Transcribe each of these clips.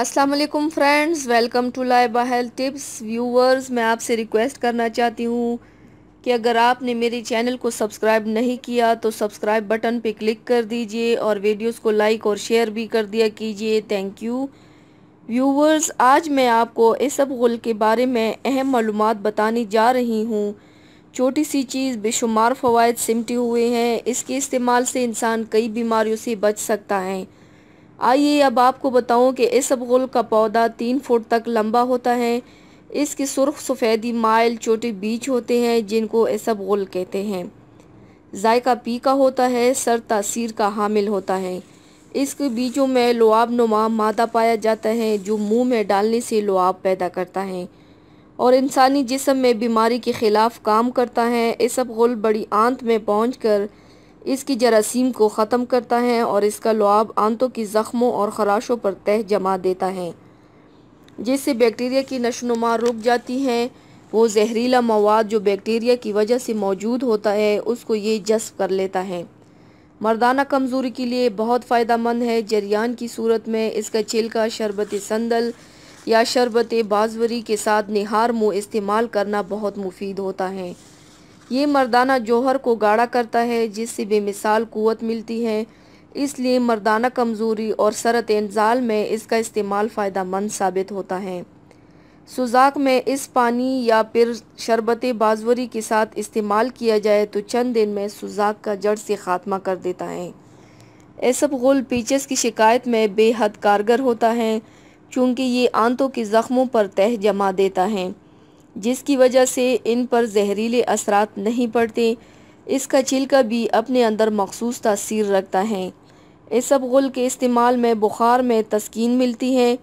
Aslam friends welcome to Laiba health tips viewers मैं आपसे request करना चाहती हूँ कि अगर आपने मेरे चैनल को सब्सक्राइब नहीं किया तो सब्सक्राइब बटन पे क्लिक कर दीजिए और वीडियोस को लाइक और शेयर भी कर दिया कीजिए थैंक यू व्यूवर्स आज मैं आपको इस गुल के बारे में अहम मालूम बताने जा रही हूँ छोटी सी चीज़ बेशुमार फ़वाद सिमटे हुए हैं इसके इस्तेमाल से इंसान कई बीमारियों से बच सकता है आइए अब आपको बताऊं कि इस अबगुल का पौधा तीन फुट तक लंबा होता है इसके सुर्ख सफ़ेदी माइल छोटे बीज होते हैं जिनको इसबगुल कहते हैं जायका पी का होता है सर तासीर का हामिल होता है इसके बीजों में लुआब नुमा मादा पाया जाता है जो मुंह में डालने से लुआब पैदा करता है और इंसानी जिसम में बीमारी के ख़िलाफ़ काम करता है इसबगुल बड़ी आंत में पहुँच कर इसकी जरासीम को ख़त्म करता है और इसका लुआब आंतों की ज़ख्मों और खराशों पर तह जमा देता है जिससे बैक्टीरिया की नशोनुमा रुक जाती है वो जहरीला मवाद जो बैक्टीरिया की वजह से मौजूद होता है उसको ये जस्ब कर लेता है मर्दाना कमज़ोरी के लिए बहुत फ़ायदा मंद है जरियान की सूरत में इसका छिलका शरबत संदल या शरबत बाजवरी के साथ निहार मुँह इस्तेमाल करना बहुत मुफीद होता है ये मर्दाना जौहर को गाढ़ा करता है जिससे बेमिसाल क़वत मिलती है इसलिए मर्दाना कमज़ोरी और सरत इंजाल में इसका इस्तेमाल फ़ायदा मंद साबित होता है सुजाक में इस पानी या फिर शरबत बाजवरी के साथ इस्तेमाल किया जाए तो चंद दिन में सुजाक का जड़ से ख़ात्मा कर देता है ऐसा गुल पीचस की शिकायत में बेहद कारगर होता है क्योंकि ये आंतों के ज़ख्मों पर तह जमा देता है जिसकी वजह से इन पर जहरीले असरात नहीं पड़ते इसका छिलका भी अपने अंदर मखसूस तसर रखता है गुल के इस्तेमाल में बुखार में तस्किन मिलती है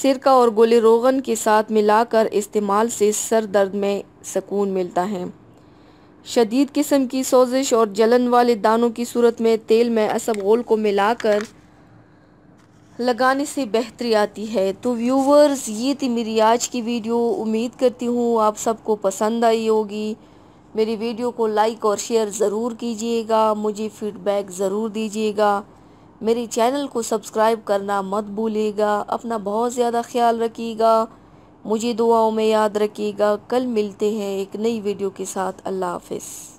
सिरका और गोले रोगन के साथ मिलाकर इस्तेमाल से सर दर्द में सकून मिलता है शदीद किस्म की सोजिश और जलन वाले दानों की सूरत में तेल में गुल को मिलाकर लगाने से बेहतरी आती है तो व्यूवर्स ये थी मेरी आज की वीडियो उम्मीद करती हूँ आप सबको पसंद आई होगी मेरी वीडियो को लाइक और शेयर ज़रूर कीजिएगा मुझे फीडबैक ज़रूर दीजिएगा मेरे चैनल को सब्सक्राइब करना मत भूलिएगा अपना बहुत ज़्यादा ख्याल रखिएगा मुझे दुआओं में याद रखिएगा कल मिलते हैं एक नई वीडियो के साथ अल्लाह हाफिज़